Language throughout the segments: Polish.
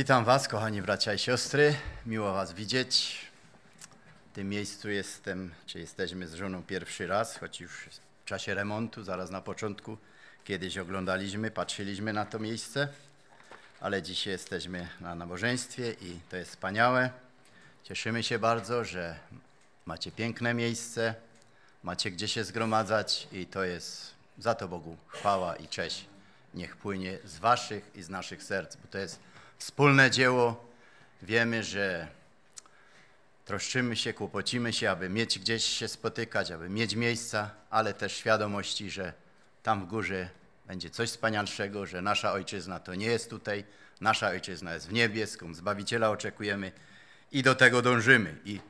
Witam Was, kochani bracia i siostry. Miło Was widzieć. W tym miejscu jestem, czy jesteśmy z żoną pierwszy raz, choć już w czasie remontu, zaraz na początku, kiedyś oglądaliśmy, patrzyliśmy na to miejsce, ale dzisiaj jesteśmy na nabożeństwie i to jest wspaniałe. Cieszymy się bardzo, że macie piękne miejsce, macie gdzie się zgromadzać i to jest za to Bogu chwała i cześć. Niech płynie z Waszych i z naszych serc, bo to jest wspólne dzieło. Wiemy, że troszczymy się, kłopocimy się, aby mieć gdzieś się spotykać, aby mieć miejsca, ale też świadomości, że tam w górze będzie coś wspanialszego, że nasza ojczyzna to nie jest tutaj, nasza ojczyzna jest w skąd Zbawiciela oczekujemy i do tego dążymy. I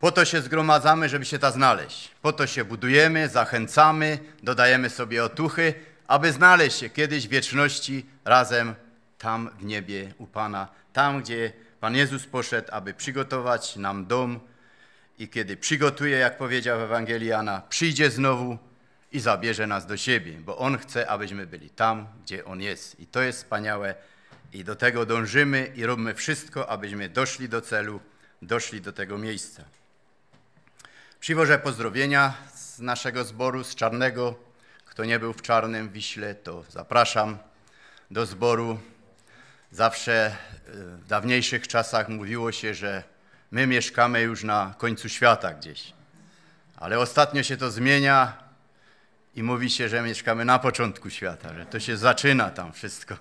po to się zgromadzamy, żeby się ta znaleźć. Po to się budujemy, zachęcamy, dodajemy sobie otuchy, aby znaleźć się kiedyś w wieczności razem tam w niebie u Pana, tam gdzie Pan Jezus poszedł, aby przygotować nam dom i kiedy przygotuje, jak powiedział w Ewangelii Jana, przyjdzie znowu i zabierze nas do siebie, bo On chce, abyśmy byli tam, gdzie On jest. I to jest wspaniałe i do tego dążymy i robimy wszystko, abyśmy doszli do celu, doszli do tego miejsca. Przywożę pozdrowienia z naszego zboru, z Czarnego. Kto nie był w Czarnym Wiśle, to zapraszam do zboru. Zawsze e, w dawniejszych czasach mówiło się, że my mieszkamy już na końcu świata gdzieś. Ale ostatnio się to zmienia i mówi się, że mieszkamy na początku świata, że to się zaczyna tam wszystko.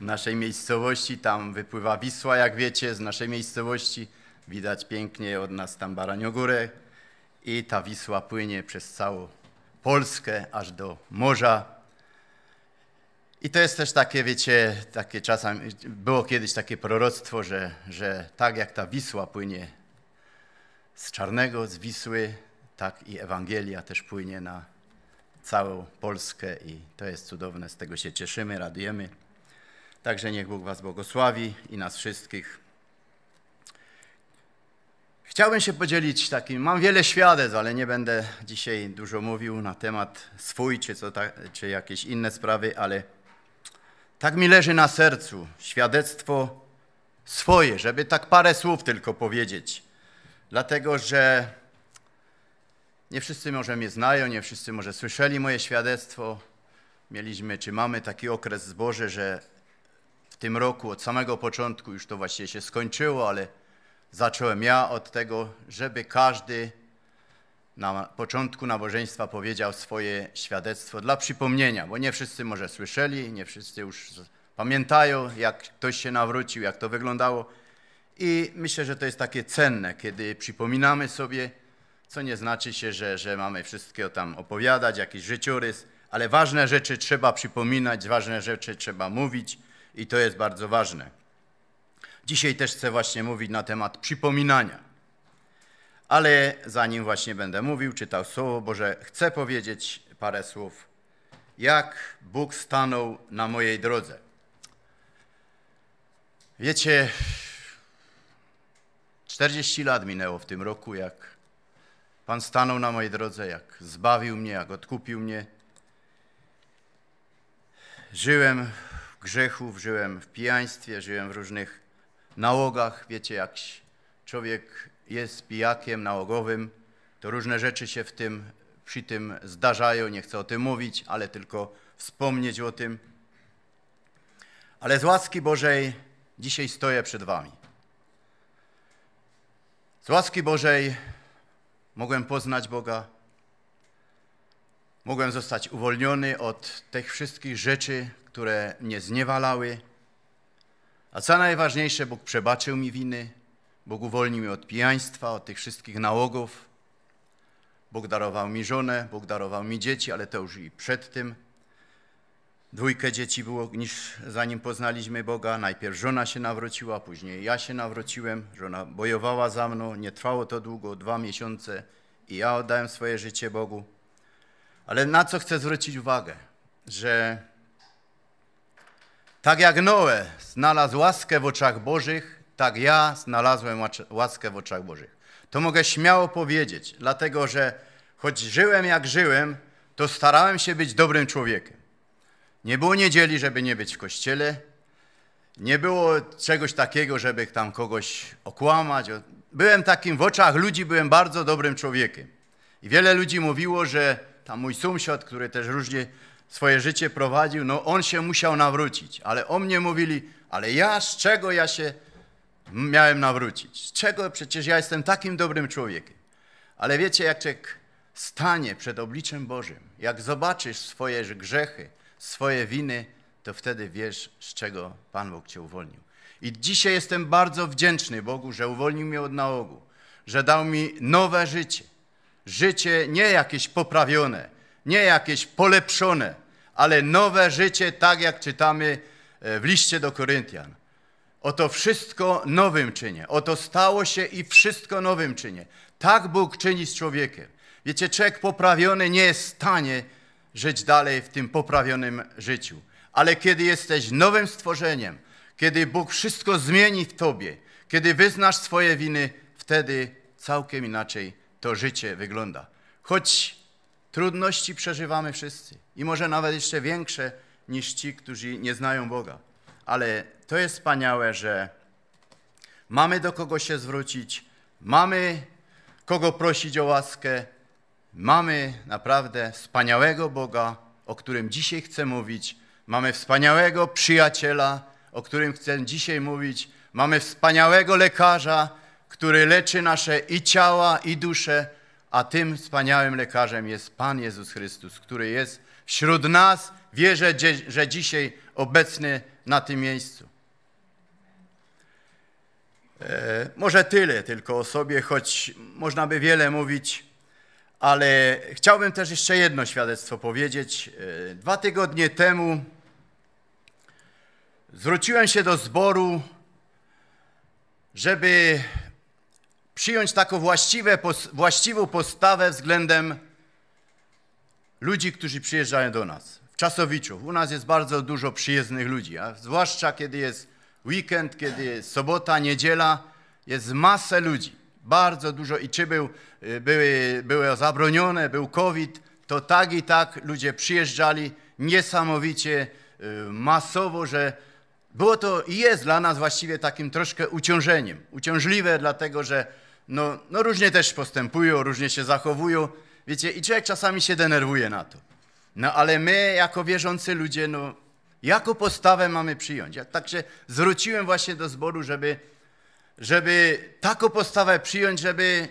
W naszej miejscowości, tam wypływa Wisła, jak wiecie, z naszej miejscowości. Widać pięknie od nas tam Baraniogórę i ta Wisła płynie przez całą Polskę aż do Morza i to jest też takie, wiecie, takie czasami, było kiedyś takie proroctwo, że, że tak jak ta Wisła płynie z Czarnego, z Wisły, tak i Ewangelia też płynie na całą Polskę i to jest cudowne, z tego się cieszymy, radujemy. Także niech Bóg Was błogosławi i nas wszystkich. Chciałbym się podzielić takim, mam wiele świadectw, ale nie będę dzisiaj dużo mówił na temat swój czy, co ta, czy jakieś inne sprawy, ale tak mi leży na sercu świadectwo swoje, żeby tak parę słów tylko powiedzieć. Dlatego, że nie wszyscy może mnie znają, nie wszyscy może słyszeli moje świadectwo. Mieliśmy, czy mamy taki okres zboże, że w tym roku od samego początku już to właściwie się skończyło, ale zacząłem ja od tego, żeby każdy na początku nabożeństwa powiedział swoje świadectwo dla przypomnienia, bo nie wszyscy może słyszeli, nie wszyscy już pamiętają, jak ktoś się nawrócił, jak to wyglądało. I myślę, że to jest takie cenne, kiedy przypominamy sobie, co nie znaczy się, że, że mamy wszystkiego tam opowiadać, jakiś życiorys, ale ważne rzeczy trzeba przypominać, ważne rzeczy trzeba mówić i to jest bardzo ważne. Dzisiaj też chcę właśnie mówić na temat przypominania. Ale zanim właśnie będę mówił, czytał Słowo Boże, chcę powiedzieć parę słów, jak Bóg stanął na mojej drodze. Wiecie, 40 lat minęło w tym roku, jak Pan stanął na mojej drodze, jak zbawił mnie, jak odkupił mnie. Żyłem w grzechu, żyłem w pijaństwie, żyłem w różnych nałogach. Wiecie, jak człowiek jest pijakiem nałogowym, to różne rzeczy się w tym, przy tym zdarzają. Nie chcę o tym mówić, ale tylko wspomnieć o tym. Ale z łaski Bożej dzisiaj stoję przed Wami. Z łaski Bożej mogłem poznać Boga, mogłem zostać uwolniony od tych wszystkich rzeczy, które mnie zniewalały. A co najważniejsze, Bóg przebaczył mi winy, Bóg uwolnił mnie od pijaństwa, od tych wszystkich nałogów. Bóg darował mi żonę, Bóg darował mi dzieci, ale to już i przed tym. Dwójkę dzieci było, niż zanim poznaliśmy Boga. Najpierw żona się nawróciła, później ja się nawróciłem. Żona bojowała za mną, nie trwało to długo, dwa miesiące i ja oddałem swoje życie Bogu. Ale na co chcę zwrócić uwagę? Że tak jak Noe znalazł łaskę w oczach Bożych, tak ja znalazłem łaskę w oczach Bożych. To mogę śmiało powiedzieć, dlatego że choć żyłem jak żyłem, to starałem się być dobrym człowiekiem. Nie było niedzieli, żeby nie być w kościele. Nie było czegoś takiego, żeby tam kogoś okłamać. Byłem takim w oczach ludzi, byłem bardzo dobrym człowiekiem. I wiele ludzi mówiło, że tam mój sąsiad, który też różnie swoje życie prowadził, no on się musiał nawrócić. Ale o mnie mówili, ale ja, z czego ja się miałem nawrócić. Z czego? Przecież ja jestem takim dobrym człowiekiem. Ale wiecie, jak człowiek stanie przed obliczem Bożym, jak zobaczysz swoje grzechy, swoje winy, to wtedy wiesz, z czego Pan Bóg cię uwolnił. I dzisiaj jestem bardzo wdzięczny Bogu, że uwolnił mnie od nałogu, że dał mi nowe życie. Życie nie jakieś poprawione, nie jakieś polepszone, ale nowe życie, tak jak czytamy e, w liście do Koryntian. Oto wszystko nowym czynię. Oto stało się i wszystko nowym czynię. Tak Bóg czyni z człowiekiem. Wiecie, człowiek poprawiony nie jest w stanie żyć dalej w tym poprawionym życiu. Ale kiedy jesteś nowym stworzeniem, kiedy Bóg wszystko zmieni w tobie, kiedy wyznasz swoje winy, wtedy całkiem inaczej to życie wygląda. Choć trudności przeżywamy wszyscy i może nawet jeszcze większe niż ci, którzy nie znają Boga ale to jest wspaniałe, że mamy do kogo się zwrócić, mamy kogo prosić o łaskę, mamy naprawdę wspaniałego Boga, o którym dzisiaj chcę mówić, mamy wspaniałego przyjaciela, o którym chcę dzisiaj mówić, mamy wspaniałego lekarza, który leczy nasze i ciała, i dusze, a tym wspaniałym lekarzem jest Pan Jezus Chrystus, który jest wśród nas Wierzę, że dzisiaj obecny na tym miejscu. E, może tyle tylko o sobie, choć można by wiele mówić, ale chciałbym też jeszcze jedno świadectwo powiedzieć. E, dwa tygodnie temu zwróciłem się do zboru, żeby przyjąć taką właściwe, właściwą postawę względem ludzi, którzy przyjeżdżają do nas czasowiczów. U nas jest bardzo dużo przyjezdnych ludzi, a zwłaszcza kiedy jest weekend, kiedy jest sobota, niedziela, jest masę ludzi. Bardzo dużo i czy był, y, były, były zabronione, był COVID, to tak i tak ludzie przyjeżdżali niesamowicie y, masowo, że było to i jest dla nas właściwie takim troszkę uciążeniem. Uciążliwe, dlatego że no, no różnie też postępują, różnie się zachowują. Wiecie, i człowiek czasami się denerwuje na to. No ale my, jako wierzący ludzie, no, jaką postawę mamy przyjąć? Ja tak się zwróciłem właśnie do zboru, żeby, żeby taką postawę przyjąć, żeby,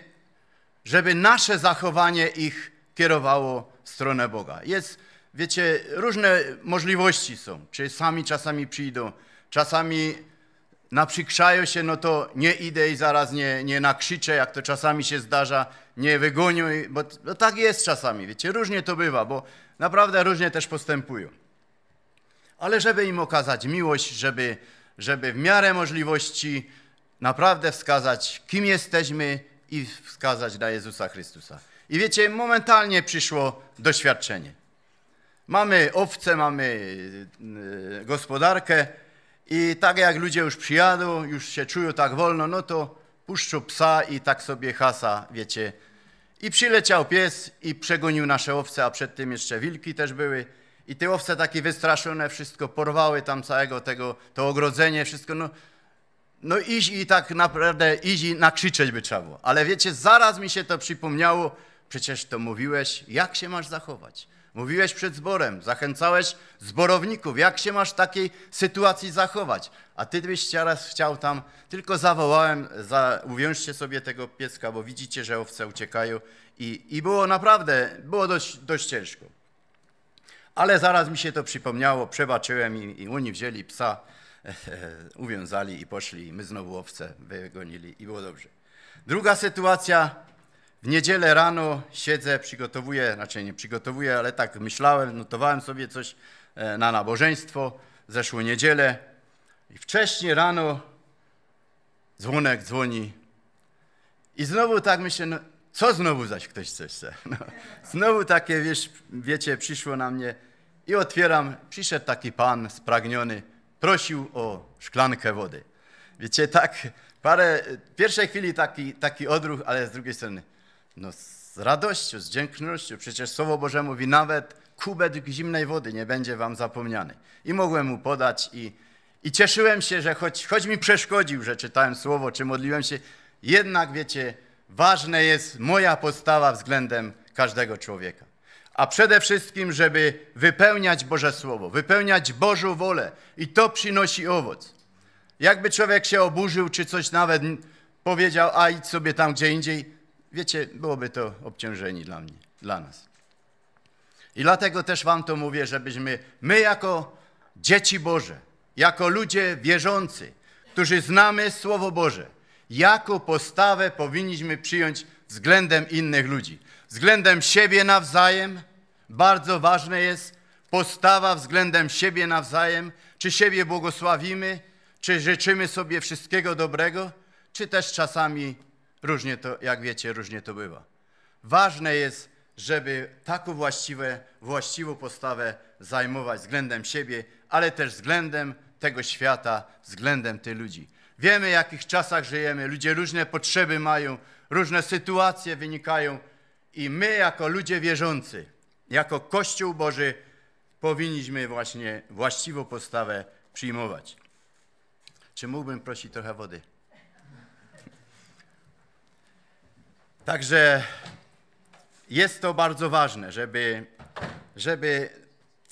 żeby nasze zachowanie ich kierowało w stronę Boga. Jest, wiecie, różne możliwości są. Czy sami czasami przyjdą, czasami naprzykrzają się, no to nie idę i zaraz nie, nie nakrzyczę, jak to czasami się zdarza nie wygonił, bo, tak jest czasami, wiecie, różnie to bywa, bo naprawdę różnie też postępują. Ale żeby im okazać miłość, żeby, żeby w miarę możliwości naprawdę wskazać, kim jesteśmy i wskazać na Jezusa Chrystusa. I wiecie, momentalnie przyszło doświadczenie. Mamy owce, mamy y, gospodarkę i tak jak ludzie już przyjadą, już się czują tak wolno, no to puszczą psa i tak sobie hasa, wiecie, i przyleciał pies i przegonił nasze owce, a przed tym jeszcze wilki też były. I te owce takie wystraszone wszystko porwały tam całego tego, to ogrodzenie, wszystko. No, no iść i tak naprawdę iść i nakrzyczeć by trzeba było. Ale wiecie, zaraz mi się to przypomniało, przecież to mówiłeś, jak się masz zachować. Mówiłeś przed zborem, zachęcałeś zborowników, jak się masz w takiej sytuacji zachować. A ty byś teraz chciał tam, tylko zawołałem, za, uwiążcie sobie tego pieska, bo widzicie, że owce uciekają. I, i było naprawdę, było dość, dość ciężko. Ale zaraz mi się to przypomniało, przebaczyłem i, i oni wzięli psa, e, uwiązali i poszli. My znowu owce wygonili i było dobrze. Druga sytuacja, w niedzielę rano siedzę, przygotowuję, znaczy nie przygotowuję, ale tak myślałem, notowałem sobie coś e, na nabożeństwo, zeszłą niedzielę i wcześniej rano dzwonek dzwoni i znowu tak myślę, no, co znowu zaś ktoś coś chce? No, znowu takie, wiesz, wiecie, przyszło na mnie i otwieram, przyszedł taki pan spragniony, prosił o szklankę wody. Wiecie, tak, parę, w pierwszej chwili taki, taki odruch, ale z drugiej strony – no z radością, z wdzięcznością. Przecież Słowo Boże mówi, nawet kubek zimnej wody nie będzie wam zapomniany. I mogłem mu podać i, i cieszyłem się, że choć, choć mi przeszkodził, że czytałem Słowo, czy modliłem się, jednak wiecie, ważna jest moja postawa względem każdego człowieka. A przede wszystkim, żeby wypełniać Boże Słowo, wypełniać Bożą wolę i to przynosi owoc. Jakby człowiek się oburzył, czy coś nawet powiedział, a idź sobie tam gdzie indziej, Wiecie, byłoby to obciążenie dla mnie, dla nas. I dlatego też wam to mówię, żebyśmy my jako dzieci Boże, jako ludzie wierzący, którzy znamy Słowo Boże, jaką postawę powinniśmy przyjąć względem innych ludzi. Względem siebie nawzajem bardzo ważne jest postawa względem siebie nawzajem, czy siebie błogosławimy, czy życzymy sobie wszystkiego dobrego, czy też czasami Różnie to, jak wiecie, różnie to bywa. Ważne jest, żeby taką właściwe, właściwą postawę zajmować względem siebie, ale też względem tego świata, względem tych ludzi. Wiemy, w jakich czasach żyjemy, ludzie różne potrzeby mają, różne sytuacje wynikają i my jako ludzie wierzący, jako Kościół Boży powinniśmy właśnie właściwą postawę przyjmować. Czy mógłbym prosić trochę wody? Także jest to bardzo ważne, żeby, żeby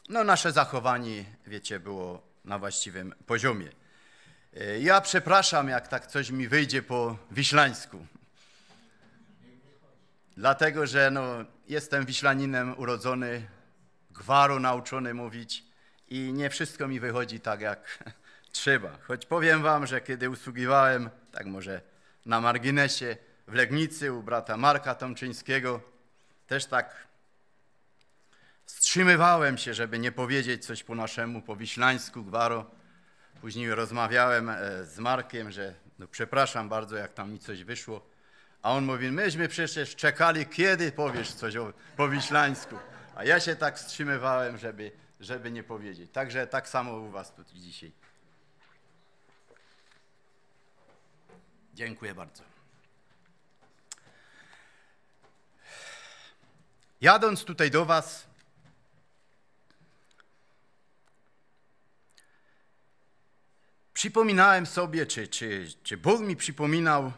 no nasze zachowanie, wiecie, było na właściwym poziomie. E, ja przepraszam, jak tak coś mi wyjdzie po wiślańsku. Dlatego, że no, jestem wiślaninem urodzony, gwaru nauczony mówić i nie wszystko mi wychodzi tak, jak trzeba. Choć powiem wam, że kiedy usługiwałem, tak może na marginesie, w Legnicy u brata Marka Tomczyńskiego. Też tak wstrzymywałem się, żeby nie powiedzieć coś po naszemu, po wiślańsku, gwaro. Później rozmawiałem e, z Markiem, że no przepraszam bardzo, jak tam mi coś wyszło. A on mówi, myśmy przecież czekali, kiedy powiesz coś o, po wiślańsku. A ja się tak wstrzymywałem, żeby, żeby nie powiedzieć. Także tak samo u was tutaj dzisiaj. Dziękuję bardzo. Jadąc tutaj do Was, przypominałem sobie, czy, czy, czy Bóg mi przypominał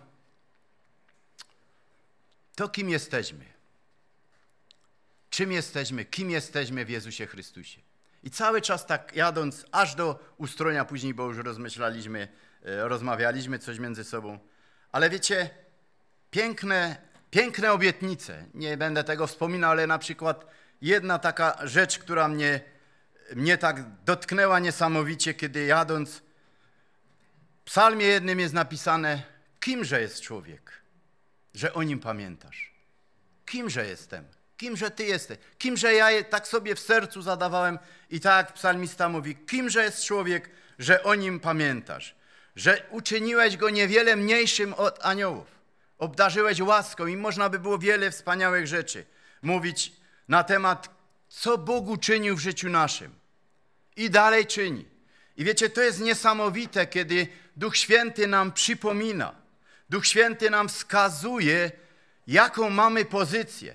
to, kim jesteśmy. Czym jesteśmy, kim jesteśmy w Jezusie Chrystusie. I cały czas tak jadąc, aż do ustronia później, bo już rozmyślaliśmy, e, rozmawialiśmy coś między sobą. Ale wiecie, piękne Piękne obietnice, nie będę tego wspominał, ale na przykład jedna taka rzecz, która mnie, mnie tak dotknęła niesamowicie, kiedy jadąc, w psalmie jednym jest napisane, kimże jest człowiek, że o nim pamiętasz. Kimże jestem, kimże ty jesteś, kimże ja tak sobie w sercu zadawałem i tak psalmista mówi, kimże jest człowiek, że o nim pamiętasz, że uczyniłeś go niewiele mniejszym od aniołów obdarzyłeś łaską i można by było wiele wspaniałych rzeczy mówić na temat, co Bóg uczynił w życiu naszym. I dalej czyni. I wiecie, to jest niesamowite, kiedy Duch Święty nam przypomina, Duch Święty nam wskazuje, jaką mamy pozycję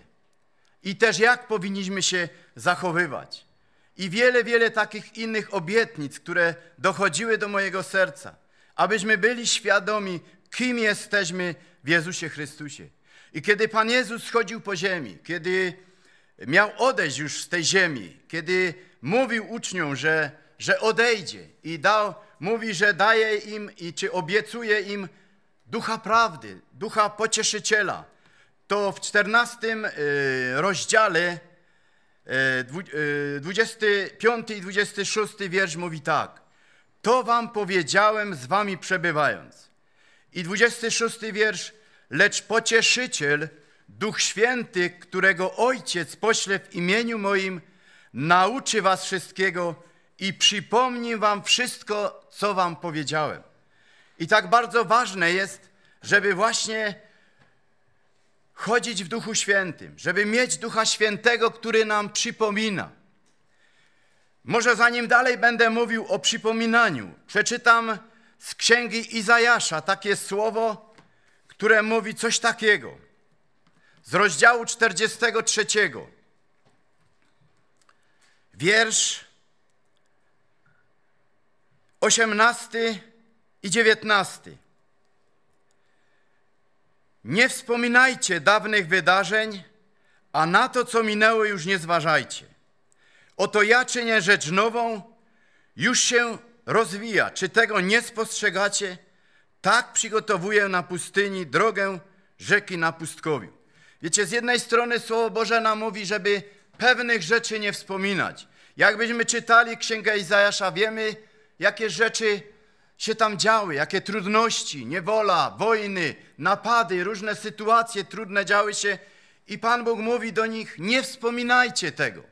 i też jak powinniśmy się zachowywać. I wiele, wiele takich innych obietnic, które dochodziły do mojego serca, abyśmy byli świadomi, kim jesteśmy w Jezusie Chrystusie. I kiedy Pan Jezus schodził po ziemi, kiedy miał odejść już z tej ziemi, kiedy mówił uczniom, że, że odejdzie i dał, mówi, że daje im i czy obiecuje im ducha prawdy, ducha pocieszyciela, to w 14 e, rozdziale 25 e, e, i 26 wiersz mówi tak. To wam powiedziałem z wami przebywając. I 26 wiersz. Lecz pocieszyciel, Duch Święty, którego Ojciec pośle w imieniu moim, nauczy was wszystkiego i przypomni wam wszystko, co wam powiedziałem. I tak bardzo ważne jest, żeby właśnie chodzić w Duchu Świętym, żeby mieć Ducha Świętego, który nam przypomina. Może zanim dalej będę mówił o przypominaniu, przeczytam z księgi Izajasza takie słowo, które mówi coś takiego. Z rozdziału 43, wiersz 18 i 19. Nie wspominajcie dawnych wydarzeń, a na to, co minęło, już nie zważajcie. Oto ja czynię rzecz nową, już się rozwija. Czy tego nie spostrzegacie? Tak przygotowuję na pustyni drogę rzeki na pustkowiu. Wiecie, z jednej strony Słowo Boże nam mówi, żeby pewnych rzeczy nie wspominać. Jakbyśmy czytali Księgę Izajasza, wiemy, jakie rzeczy się tam działy, jakie trudności, niewola, wojny, napady, różne sytuacje trudne działy się i Pan Bóg mówi do nich, nie wspominajcie tego,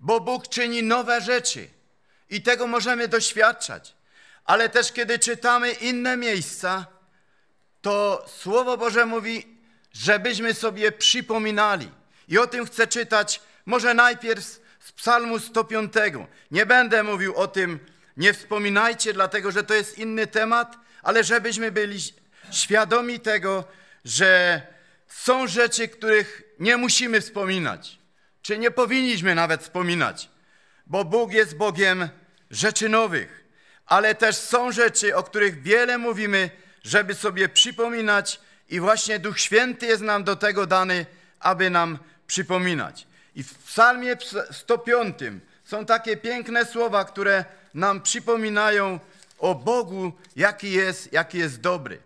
bo Bóg czyni nowe rzeczy i tego możemy doświadczać. Ale też kiedy czytamy inne miejsca, to Słowo Boże mówi, żebyśmy sobie przypominali. I o tym chcę czytać może najpierw z Psalmu 105. Nie będę mówił o tym, nie wspominajcie, dlatego że to jest inny temat, ale żebyśmy byli świadomi tego, że są rzeczy, których nie musimy wspominać, czy nie powinniśmy nawet wspominać bo Bóg jest Bogiem rzeczy nowych. Ale też są rzeczy, o których wiele mówimy, żeby sobie przypominać i właśnie Duch Święty jest nam do tego dany, aby nam przypominać. I w psalmie 105 są takie piękne słowa, które nam przypominają o Bogu, jaki jest, jaki jest dobry.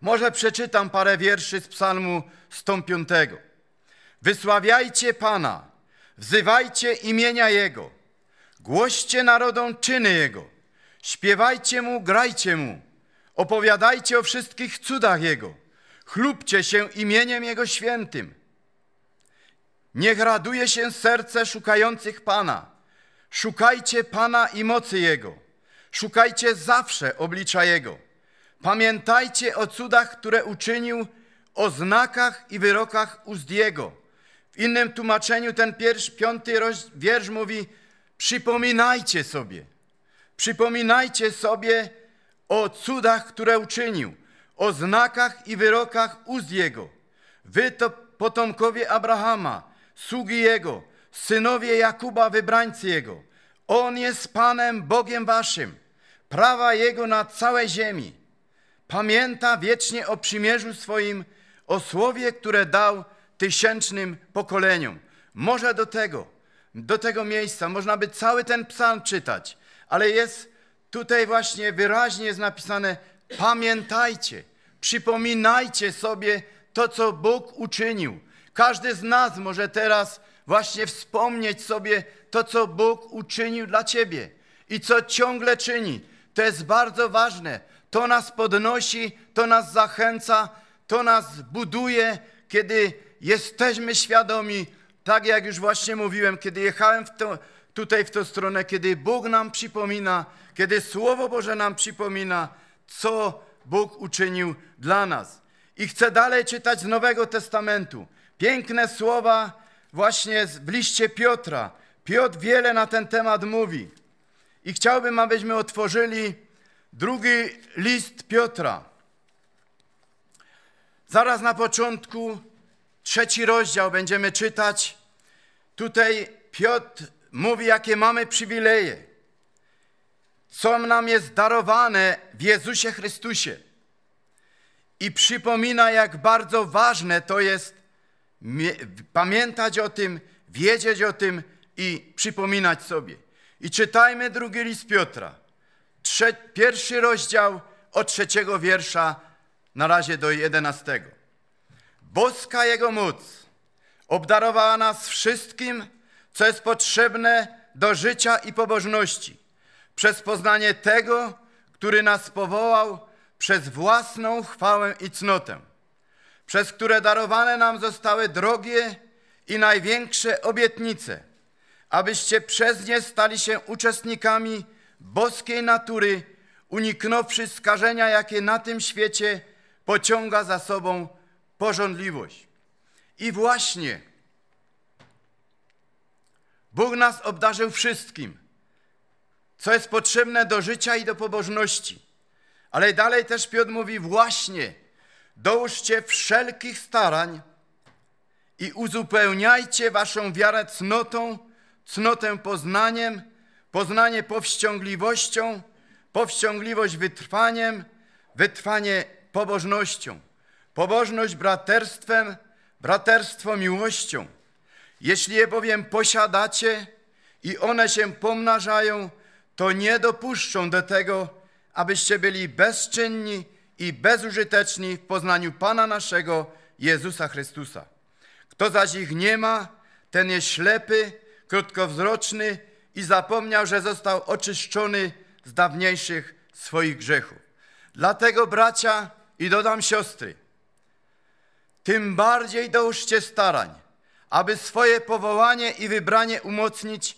Może przeczytam parę wierszy z psalmu 105. Wysławiajcie Pana, Wzywajcie imienia Jego, głoście narodom czyny Jego, śpiewajcie Mu, grajcie Mu, opowiadajcie o wszystkich cudach Jego, chlubcie się imieniem Jego świętym. Niech raduje się serce szukających Pana. Szukajcie Pana i mocy Jego. Szukajcie zawsze oblicza Jego. Pamiętajcie o cudach, które uczynił, o znakach i wyrokach ust Jego w innym tłumaczeniu ten pierwszy, piąty wiersz mówi przypominajcie sobie, przypominajcie sobie o cudach, które uczynił, o znakach i wyrokach ust Jego. Wy to potomkowie Abrahama, sługi Jego, synowie Jakuba, wybrańcy Jego. On jest Panem, Bogiem Waszym, prawa Jego na całej ziemi. Pamięta wiecznie o przymierzu swoim, o słowie, które dał tysięcznym pokoleniom. Może do tego, do tego miejsca można by cały ten psalm czytać, ale jest tutaj właśnie wyraźnie jest napisane: pamiętajcie, przypominajcie sobie to, co Bóg uczynił. Każdy z nas może teraz właśnie wspomnieć sobie to, co Bóg uczynił dla ciebie i co ciągle czyni. To jest bardzo ważne. To nas podnosi, to nas zachęca, to nas buduje, kiedy jesteśmy świadomi, tak jak już właśnie mówiłem, kiedy jechałem w to, tutaj w tę stronę, kiedy Bóg nam przypomina, kiedy Słowo Boże nam przypomina, co Bóg uczynił dla nas. I chcę dalej czytać z Nowego Testamentu. Piękne słowa właśnie w liście Piotra. Piotr wiele na ten temat mówi. I chciałbym, abyśmy otworzyli drugi list Piotra. Zaraz na początku trzeci rozdział będziemy czytać. Tutaj Piotr mówi, jakie mamy przywileje, co nam jest darowane w Jezusie Chrystusie. I przypomina, jak bardzo ważne to jest pamiętać o tym, wiedzieć o tym i przypominać sobie. I czytajmy drugi list Piotra, Trze pierwszy rozdział od trzeciego wiersza na razie do jedenastego boska Jego moc obdarowała nas wszystkim, co jest potrzebne do życia i pobożności, przez poznanie tego, który nas powołał przez własną chwałę i cnotę, przez które darowane nam zostały drogie i największe obietnice, abyście przez nie stali się uczestnikami boskiej natury, uniknąwszy skażenia, jakie na tym świecie pociąga za sobą pożądliwość. I właśnie Bóg nas obdarzył wszystkim, co jest potrzebne do życia i do pobożności. Ale dalej też Piotr mówi właśnie, dołóżcie wszelkich starań i uzupełniajcie waszą wiarę cnotą, cnotę poznaniem, poznanie powściągliwością, powściągliwość wytrwaniem, wytrwanie pobożnością. Pobożność braterstwem, braterstwo miłością. Jeśli je bowiem posiadacie i one się pomnażają, to nie dopuszczą do tego, abyście byli bezczynni i bezużyteczni w poznaniu Pana naszego Jezusa Chrystusa. Kto zaś ich nie ma, ten jest ślepy, krótkowzroczny i zapomniał, że został oczyszczony z dawniejszych swoich grzechów. Dlatego, bracia, i dodam siostry, tym bardziej dołóżcie starań, aby swoje powołanie i wybranie umocnić,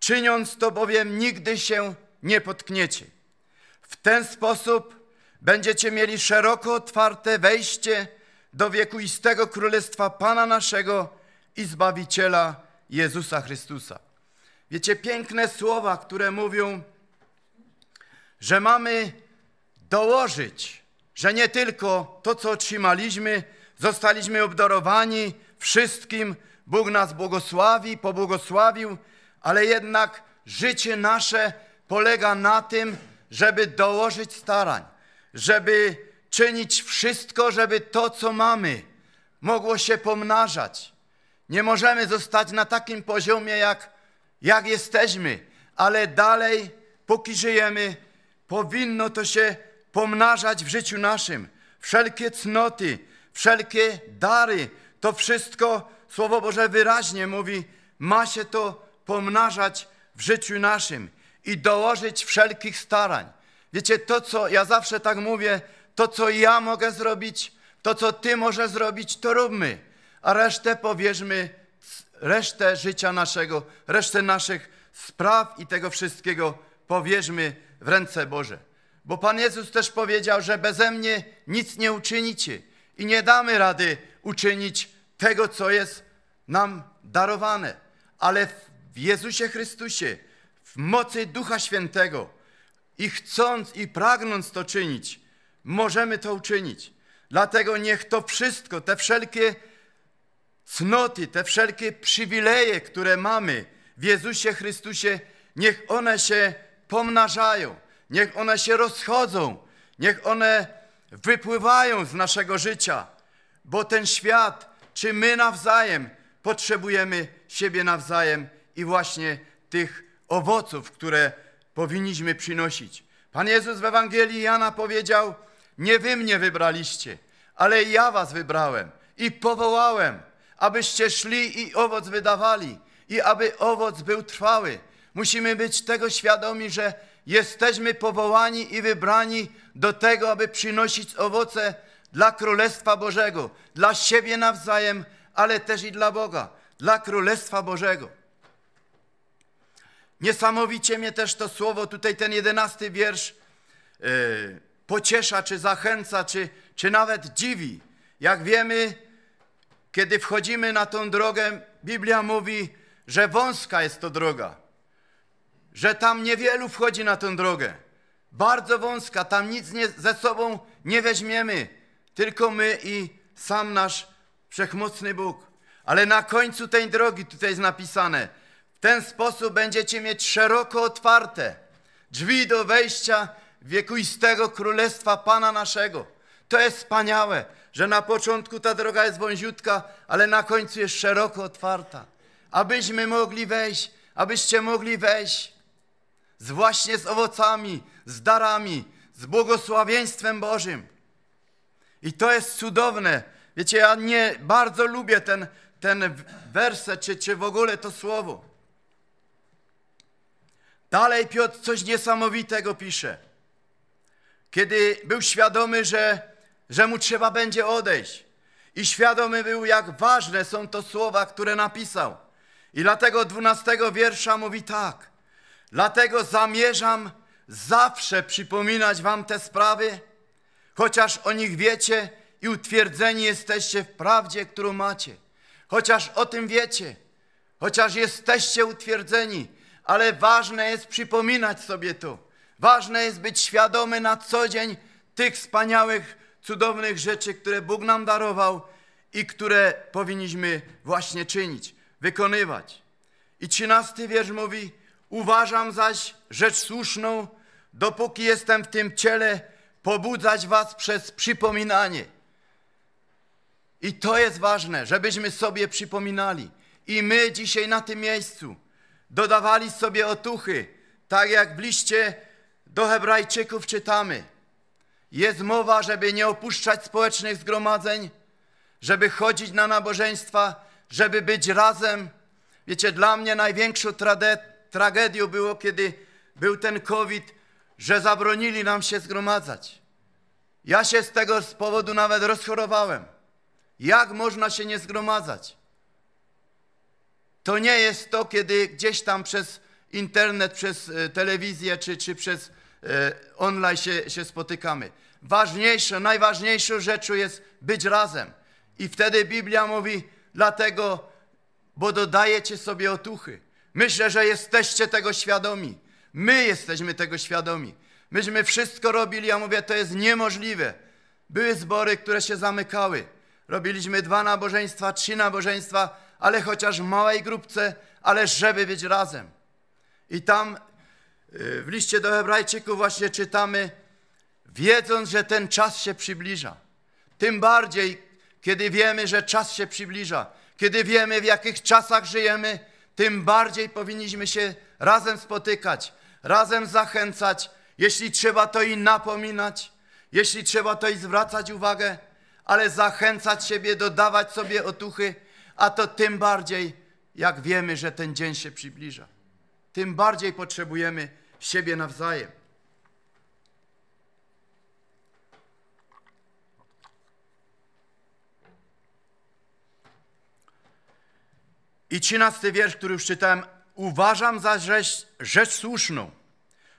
czyniąc to bowiem nigdy się nie potkniecie. W ten sposób będziecie mieli szeroko otwarte wejście do wiekuistego królestwa Pana naszego i Zbawiciela Jezusa Chrystusa. Wiecie, piękne słowa, które mówią, że mamy dołożyć, że nie tylko to, co otrzymaliśmy, Zostaliśmy obdarowani wszystkim. Bóg nas błogosławi, pobłogosławił, ale jednak życie nasze polega na tym, żeby dołożyć starań, żeby czynić wszystko, żeby to, co mamy, mogło się pomnażać. Nie możemy zostać na takim poziomie, jak, jak jesteśmy, ale dalej, póki żyjemy, powinno to się pomnażać w życiu naszym. Wszelkie cnoty, wszelkie dary. To wszystko, Słowo Boże wyraźnie mówi, ma się to pomnażać w życiu naszym i dołożyć wszelkich starań. Wiecie, to co ja zawsze tak mówię, to co ja mogę zrobić, to co Ty możesz zrobić, to róbmy, a resztę powierzmy, resztę życia naszego, resztę naszych spraw i tego wszystkiego powierzmy w ręce Boże. Bo Pan Jezus też powiedział, że beze mnie nic nie uczynicie i nie damy rady uczynić tego, co jest nam darowane. Ale w Jezusie Chrystusie, w mocy Ducha Świętego i chcąc i pragnąc to czynić, możemy to uczynić. Dlatego niech to wszystko, te wszelkie cnoty, te wszelkie przywileje, które mamy w Jezusie Chrystusie, niech one się pomnażają, niech one się rozchodzą, niech one wypływają z naszego życia, bo ten świat, czy my nawzajem, potrzebujemy siebie nawzajem i właśnie tych owoców, które powinniśmy przynosić. Pan Jezus w Ewangelii Jana powiedział, nie wy mnie wybraliście, ale ja was wybrałem i powołałem, abyście szli i owoc wydawali i aby owoc był trwały. Musimy być tego świadomi, że jesteśmy powołani i wybrani do tego, aby przynosić owoce dla Królestwa Bożego, dla siebie nawzajem, ale też i dla Boga, dla Królestwa Bożego. Niesamowicie mnie też to słowo, tutaj ten jedenasty wiersz, yy, pociesza, czy zachęca, czy, czy nawet dziwi. Jak wiemy, kiedy wchodzimy na tą drogę, Biblia mówi, że wąska jest to droga że tam niewielu wchodzi na tę drogę. Bardzo wąska, tam nic nie, ze sobą nie weźmiemy, tylko my i sam nasz wszechmocny Bóg. Ale na końcu tej drogi tutaj jest napisane, w ten sposób będziecie mieć szeroko otwarte drzwi do wejścia wiekuistego królestwa Pana naszego. To jest wspaniałe, że na początku ta droga jest wąziutka, ale na końcu jest szeroko otwarta. Abyśmy mogli wejść, abyście mogli wejść z właśnie z owocami, z darami, z błogosławieństwem Bożym. I to jest cudowne. Wiecie, ja nie bardzo lubię ten, ten werset, czy, czy w ogóle to słowo. Dalej Piotr coś niesamowitego pisze. Kiedy był świadomy, że, że mu trzeba będzie odejść i świadomy był, jak ważne są to słowa, które napisał. I dlatego 12 wiersza mówi tak. Dlatego zamierzam zawsze przypominać wam te sprawy, chociaż o nich wiecie i utwierdzeni jesteście w prawdzie, którą macie. Chociaż o tym wiecie, chociaż jesteście utwierdzeni, ale ważne jest przypominać sobie to. Ważne jest być świadomy na co dzień tych wspaniałych, cudownych rzeczy, które Bóg nam darował i które powinniśmy właśnie czynić, wykonywać. I trzynasty wiersz mówi, Uważam zaś rzecz słuszną, dopóki jestem w tym ciele, pobudzać was przez przypominanie. I to jest ważne, żebyśmy sobie przypominali. I my dzisiaj na tym miejscu dodawali sobie otuchy, tak jak w liście do Hebrajczyków czytamy. Jest mowa, żeby nie opuszczać społecznych zgromadzeń, żeby chodzić na nabożeństwa, żeby być razem. Wiecie, dla mnie największą tradet, tragedią było, kiedy był ten COVID, że zabronili nam się zgromadzać. Ja się z tego z powodu nawet rozchorowałem. Jak można się nie zgromadzać? To nie jest to, kiedy gdzieś tam przez internet, przez e, telewizję czy, czy przez e, online się, się spotykamy. Ważniejsze, najważniejszą rzeczą jest być razem. I wtedy Biblia mówi, dlatego, bo dodajecie sobie otuchy. Myślę, że jesteście tego świadomi. My jesteśmy tego świadomi. Myśmy wszystko robili, ja mówię, to jest niemożliwe. Były zbory, które się zamykały. Robiliśmy dwa nabożeństwa, trzy nabożeństwa, ale chociaż w małej grupce, ale żeby być razem. I tam y, w liście do Hebrajczyków właśnie czytamy, wiedząc, że ten czas się przybliża. Tym bardziej, kiedy wiemy, że czas się przybliża, kiedy wiemy, w jakich czasach żyjemy, tym bardziej powinniśmy się razem spotykać, razem zachęcać. Jeśli trzeba, to i napominać, jeśli trzeba, to i zwracać uwagę, ale zachęcać siebie, dodawać sobie otuchy, a to tym bardziej, jak wiemy, że ten dzień się przybliża. Tym bardziej potrzebujemy siebie nawzajem. I trzynasty wiersz, który już czytałem. Uważam za rzecz, rzecz słuszną,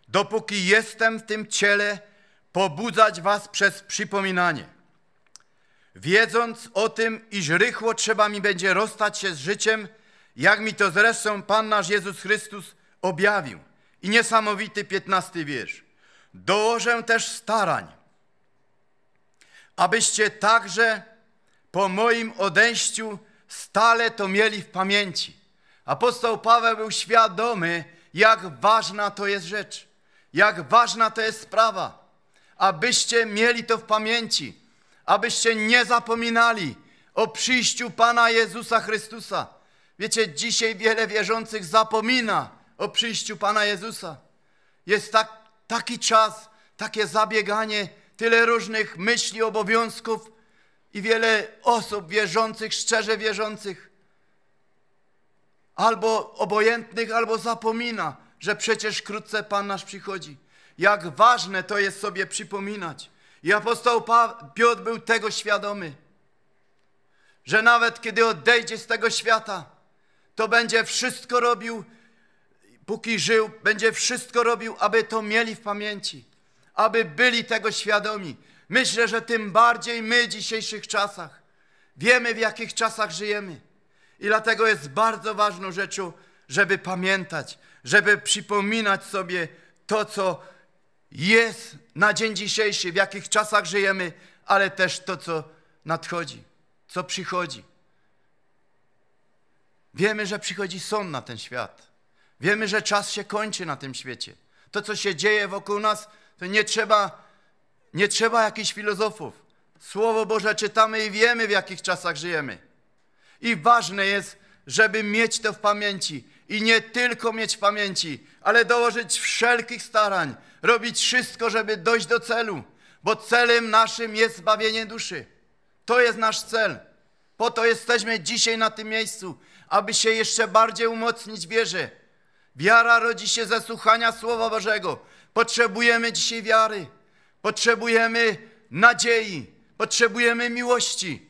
dopóki jestem w tym ciele, pobudzać was przez przypominanie. Wiedząc o tym, iż rychło trzeba mi będzie rozstać się z życiem, jak mi to zresztą Pan nasz Jezus Chrystus objawił. I niesamowity piętnasty wiersz. Dołożę też starań, abyście także po moim odejściu Stale to mieli w pamięci. Apostoł Paweł był świadomy, jak ważna to jest rzecz, jak ważna to jest sprawa, abyście mieli to w pamięci, abyście nie zapominali o przyjściu Pana Jezusa Chrystusa. Wiecie, dzisiaj wiele wierzących zapomina o przyjściu Pana Jezusa. Jest tak, taki czas, takie zabieganie, tyle różnych myśli, obowiązków, i wiele osób wierzących, szczerze wierzących, albo obojętnych, albo zapomina, że przecież wkrótce Pan nasz przychodzi. Jak ważne to jest sobie przypominać. I apostoł Piotr był tego świadomy, że nawet kiedy odejdzie z tego świata, to będzie wszystko robił, póki żył, będzie wszystko robił, aby to mieli w pamięci, aby byli tego świadomi, Myślę, że tym bardziej my w dzisiejszych czasach wiemy, w jakich czasach żyjemy. I dlatego jest bardzo ważną rzeczą, żeby pamiętać, żeby przypominać sobie to, co jest na dzień dzisiejszy, w jakich czasach żyjemy, ale też to, co nadchodzi, co przychodzi. Wiemy, że przychodzi sąd na ten świat. Wiemy, że czas się kończy na tym świecie. To, co się dzieje wokół nas, to nie trzeba nie trzeba jakichś filozofów. Słowo Boże czytamy i wiemy, w jakich czasach żyjemy. I ważne jest, żeby mieć to w pamięci. I nie tylko mieć w pamięci, ale dołożyć wszelkich starań, robić wszystko, żeby dojść do celu, bo celem naszym jest zbawienie duszy. To jest nasz cel. Po to jesteśmy dzisiaj na tym miejscu, aby się jeszcze bardziej umocnić wierze. Wiara rodzi się ze słuchania Słowa Bożego. Potrzebujemy dzisiaj wiary. Potrzebujemy nadziei, potrzebujemy miłości,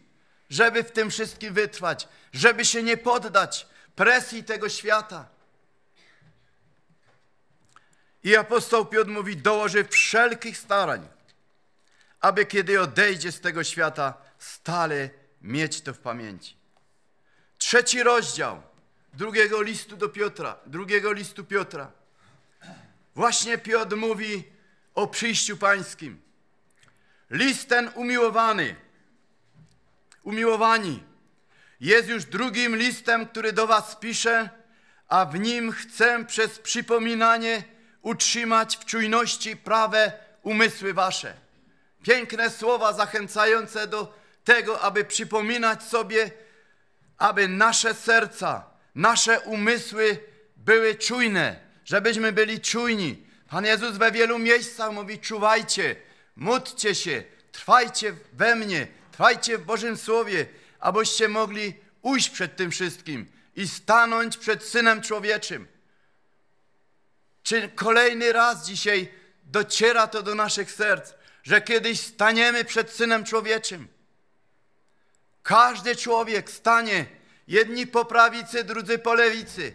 żeby w tym wszystkim wytrwać, żeby się nie poddać presji tego świata. I apostoł Piotr mówi, dołoży wszelkich starań, aby kiedy odejdzie z tego świata, stale mieć to w pamięci. Trzeci rozdział drugiego listu do Piotra, drugiego listu Piotra. Właśnie Piotr mówi, o przyjściu pańskim. List ten umiłowany, umiłowani, jest już drugim listem, który do was piszę, a w nim chcę przez przypominanie utrzymać w czujności prawe umysły wasze. Piękne słowa zachęcające do tego, aby przypominać sobie, aby nasze serca, nasze umysły były czujne, żebyśmy byli czujni, Pan Jezus we wielu miejscach mówi, czuwajcie, módlcie się, trwajcie we mnie, trwajcie w Bożym Słowie, abyście mogli ujść przed tym wszystkim i stanąć przed Synem Człowieczym. Czy kolejny raz dzisiaj dociera to do naszych serc, że kiedyś staniemy przed Synem Człowieczym? Każdy człowiek stanie, jedni po prawicy, drudzy po lewicy.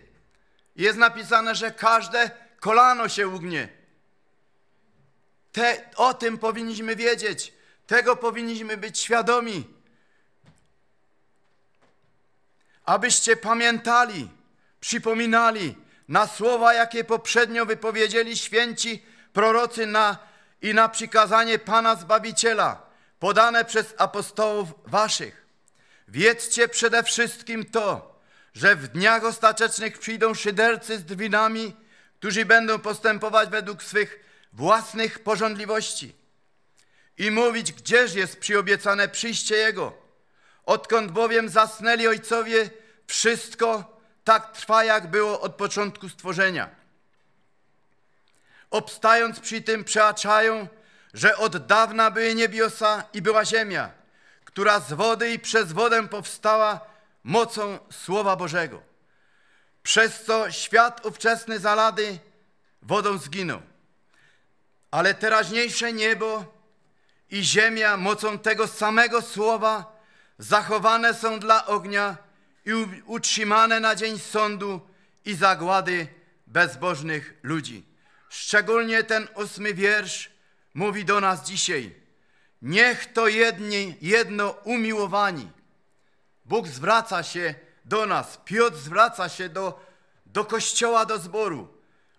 Jest napisane, że każde kolano się ugnie. Te, o tym powinniśmy wiedzieć. Tego powinniśmy być świadomi. Abyście pamiętali, przypominali na słowa, jakie poprzednio wypowiedzieli święci prorocy na, i na przykazanie Pana Zbawiciela, podane przez apostołów waszych. Wiedzcie przede wszystkim to, że w dniach ostatecznych przyjdą szydercy z drwinami, którzy będą postępować według swych własnych porządliwości i mówić, gdzież jest przyobiecane przyjście Jego. Odkąd bowiem zasnęli ojcowie, wszystko tak trwa, jak było od początku stworzenia. Obstając przy tym, przeaczają, że od dawna były niebiosa i była ziemia, która z wody i przez wodę powstała mocą Słowa Bożego przez co świat ówczesny zalady wodą zginął. Ale teraźniejsze niebo i ziemia mocą tego samego słowa zachowane są dla ognia i utrzymane na dzień sądu i zagłady bezbożnych ludzi. Szczególnie ten ósmy wiersz mówi do nas dzisiaj. Niech to jedni, jedno umiłowani. Bóg zwraca się do nas. Piotr zwraca się do, do kościoła, do zboru.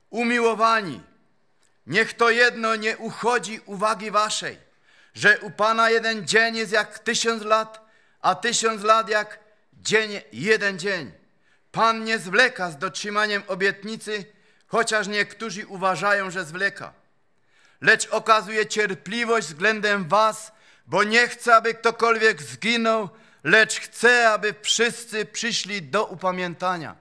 Umiłowani, niech to jedno nie uchodzi uwagi waszej, że u Pana jeden dzień jest jak tysiąc lat, a tysiąc lat jak dzień, jeden dzień. Pan nie zwleka z dotrzymaniem obietnicy, chociaż niektórzy uważają, że zwleka. Lecz okazuje cierpliwość względem was, bo nie chce, aby ktokolwiek zginął, lecz chcę, aby wszyscy przyszli do upamiętania.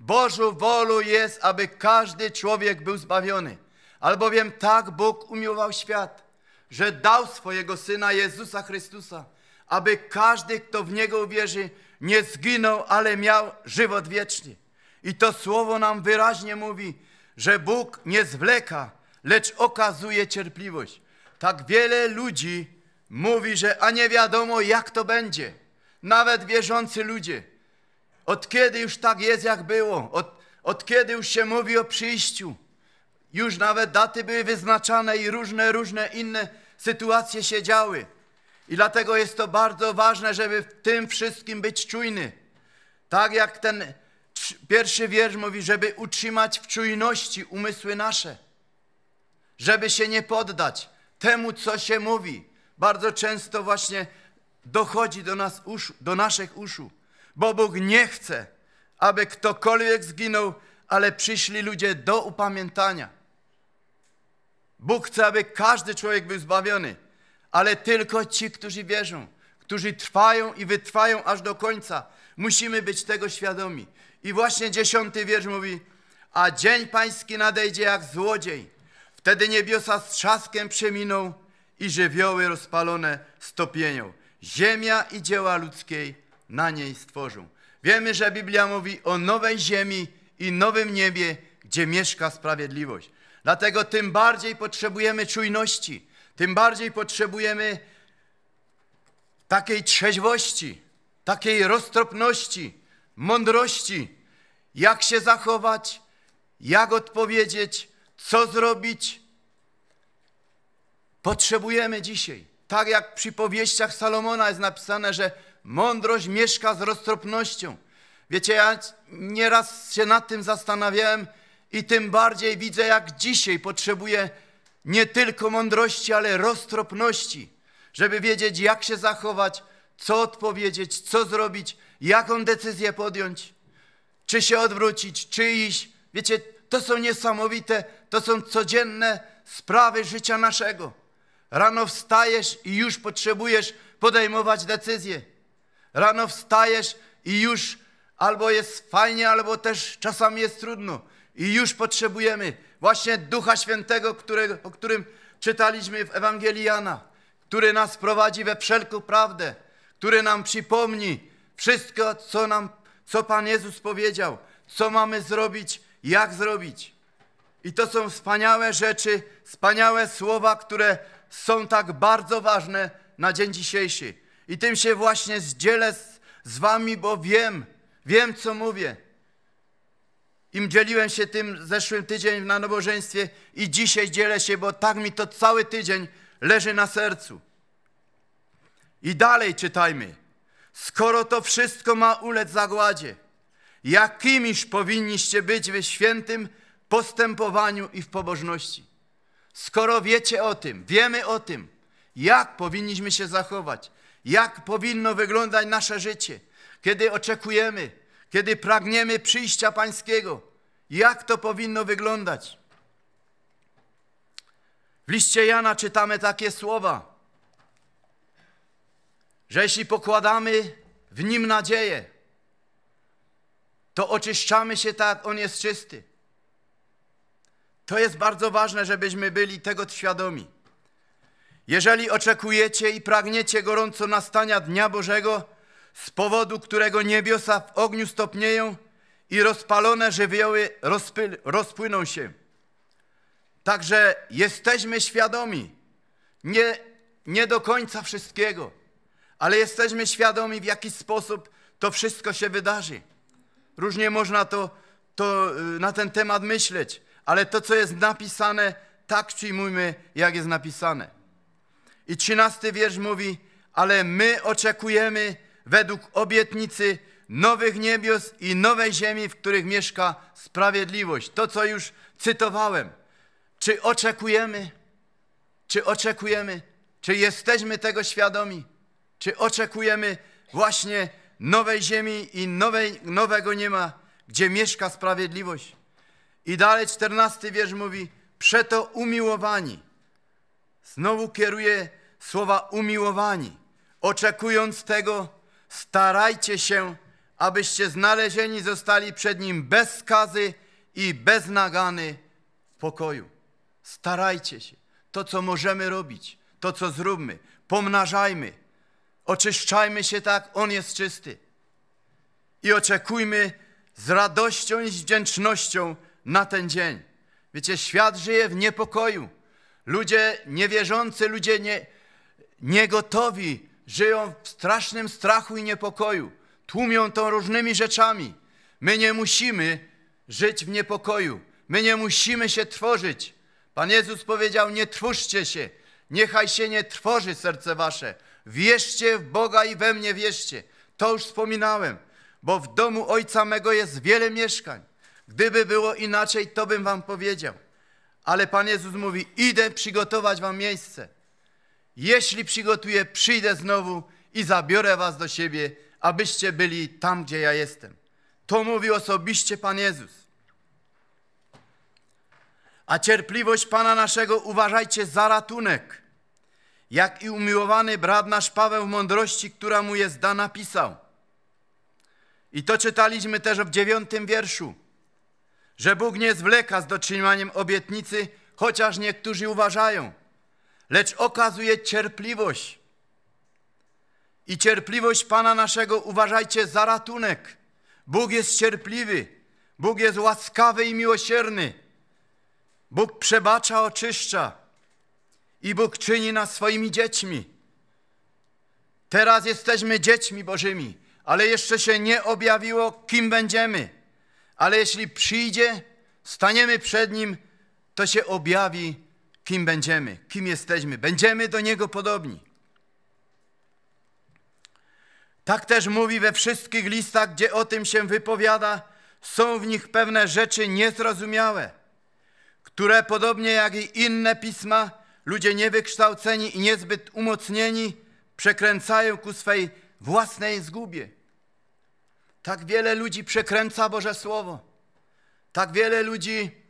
Bożą wolą jest, aby każdy człowiek był zbawiony, albowiem tak Bóg umiłował świat, że dał swojego Syna Jezusa Chrystusa, aby każdy, kto w Niego uwierzy, nie zginął, ale miał żywot wieczny. I to słowo nam wyraźnie mówi, że Bóg nie zwleka, lecz okazuje cierpliwość. Tak wiele ludzi mówi, że a nie wiadomo jak to będzie nawet wierzący ludzie. Od kiedy już tak jest, jak było? Od, od kiedy już się mówi o przyjściu? Już nawet daty były wyznaczane i różne, różne inne sytuacje się działy. I dlatego jest to bardzo ważne, żeby w tym wszystkim być czujny. Tak jak ten pierwszy wiersz mówi, żeby utrzymać w czujności umysły nasze. Żeby się nie poddać temu, co się mówi. Bardzo często właśnie dochodzi do, nas uszu, do naszych uszu, bo Bóg nie chce, aby ktokolwiek zginął, ale przyszli ludzie do upamiętania. Bóg chce, aby każdy człowiek był zbawiony, ale tylko ci, którzy wierzą, którzy trwają i wytrwają aż do końca. Musimy być tego świadomi. I właśnie dziesiąty wiersz mówi, a dzień pański nadejdzie jak złodziej. Wtedy niebiosa z trzaskiem przeminą i żywioły rozpalone stopienią. Ziemia i dzieła ludzkiej na niej stworzą. Wiemy, że Biblia mówi o nowej ziemi i nowym niebie, gdzie mieszka sprawiedliwość. Dlatego tym bardziej potrzebujemy czujności, tym bardziej potrzebujemy takiej trzeźwości, takiej roztropności, mądrości, jak się zachować, jak odpowiedzieć, co zrobić. Potrzebujemy dzisiaj tak jak przy powieściach Salomona jest napisane, że mądrość mieszka z roztropnością. Wiecie, ja nieraz się nad tym zastanawiałem i tym bardziej widzę, jak dzisiaj potrzebuję nie tylko mądrości, ale roztropności, żeby wiedzieć, jak się zachować, co odpowiedzieć, co zrobić, jaką decyzję podjąć, czy się odwrócić, czy iść. Wiecie, to są niesamowite, to są codzienne sprawy życia naszego. Rano wstajesz i już potrzebujesz podejmować decyzje. Rano wstajesz i już albo jest fajnie, albo też czasami jest trudno. I już potrzebujemy właśnie Ducha Świętego, którego, o którym czytaliśmy w Ewangelii Jana, który nas prowadzi we wszelką prawdę, który nam przypomni wszystko, co nam, co Pan Jezus powiedział, co mamy zrobić, jak zrobić. I to są wspaniałe rzeczy, wspaniałe słowa, które są tak bardzo ważne na dzień dzisiejszy. I tym się właśnie dzielę z, z wami, bo wiem, wiem co mówię. Im dzieliłem się tym zeszłym tydzień na nabożeństwie i dzisiaj dzielę się, bo tak mi to cały tydzień leży na sercu. I dalej czytajmy. Skoro to wszystko ma ulec zagładzie, jakimiż powinniście być wy świętym, postępowaniu i w pobożności. Skoro wiecie o tym, wiemy o tym, jak powinniśmy się zachować, jak powinno wyglądać nasze życie, kiedy oczekujemy, kiedy pragniemy przyjścia Pańskiego, jak to powinno wyglądać. W liście Jana czytamy takie słowa, że jeśli pokładamy w Nim nadzieję, to oczyszczamy się tak, On jest czysty. To jest bardzo ważne, żebyśmy byli tego świadomi. Jeżeli oczekujecie i pragniecie gorąco nastania Dnia Bożego, z powodu którego niebiosa w ogniu stopnieją i rozpalone żywioły rozpy, rozpłyną się. Także jesteśmy świadomi, nie, nie do końca wszystkiego, ale jesteśmy świadomi, w jaki sposób to wszystko się wydarzy. Różnie można to, to y, na ten temat myśleć, ale to, co jest napisane, tak przyjmujmy, jak jest napisane. I trzynasty wiersz mówi, ale my oczekujemy według obietnicy nowych niebios i nowej ziemi, w których mieszka sprawiedliwość. To, co już cytowałem. Czy oczekujemy? Czy oczekujemy? Czy jesteśmy tego świadomi? Czy oczekujemy właśnie nowej ziemi i nowej, nowego nieba, gdzie mieszka sprawiedliwość? I dalej czternasty wiersz mówi, przeto umiłowani. Znowu kieruje słowa umiłowani. Oczekując tego, starajcie się, abyście znalezieni zostali przed Nim bez skazy i bez nagany w pokoju. Starajcie się. To, co możemy robić, to, co zróbmy, pomnażajmy, oczyszczajmy się tak, On jest czysty. I oczekujmy z radością i z wdzięcznością na ten dzień. Wiecie, świat żyje w niepokoju. Ludzie niewierzący, ludzie nie, niegotowi żyją w strasznym strachu i niepokoju. Tłumią to różnymi rzeczami. My nie musimy żyć w niepokoju. My nie musimy się trwożyć. Pan Jezus powiedział, nie trwóżcie się. Niechaj się nie trwoży serce wasze. Wierzcie w Boga i we mnie wierzcie. To już wspominałem, bo w domu Ojca mego jest wiele mieszkań. Gdyby było inaczej, to bym wam powiedział. Ale Pan Jezus mówi, idę przygotować wam miejsce. Jeśli przygotuję, przyjdę znowu i zabiorę was do siebie, abyście byli tam, gdzie ja jestem. To mówił osobiście Pan Jezus. A cierpliwość Pana naszego uważajcie za ratunek, jak i umiłowany brat nasz Paweł w mądrości, która mu jest dana, pisał. I to czytaliśmy też w dziewiątym wierszu że Bóg nie zwleka z dotrzymaniem obietnicy, chociaż niektórzy uważają, lecz okazuje cierpliwość. I cierpliwość Pana naszego uważajcie za ratunek. Bóg jest cierpliwy, Bóg jest łaskawy i miłosierny. Bóg przebacza, oczyszcza i Bóg czyni nas swoimi dziećmi. Teraz jesteśmy dziećmi Bożymi, ale jeszcze się nie objawiło, kim będziemy ale jeśli przyjdzie, staniemy przed Nim, to się objawi, kim będziemy, kim jesteśmy. Będziemy do Niego podobni. Tak też mówi we wszystkich listach, gdzie o tym się wypowiada, są w nich pewne rzeczy niezrozumiałe, które podobnie jak i inne pisma, ludzie niewykształceni i niezbyt umocnieni przekręcają ku swej własnej zgubie. Tak wiele ludzi przekręca Boże Słowo. Tak wiele ludzi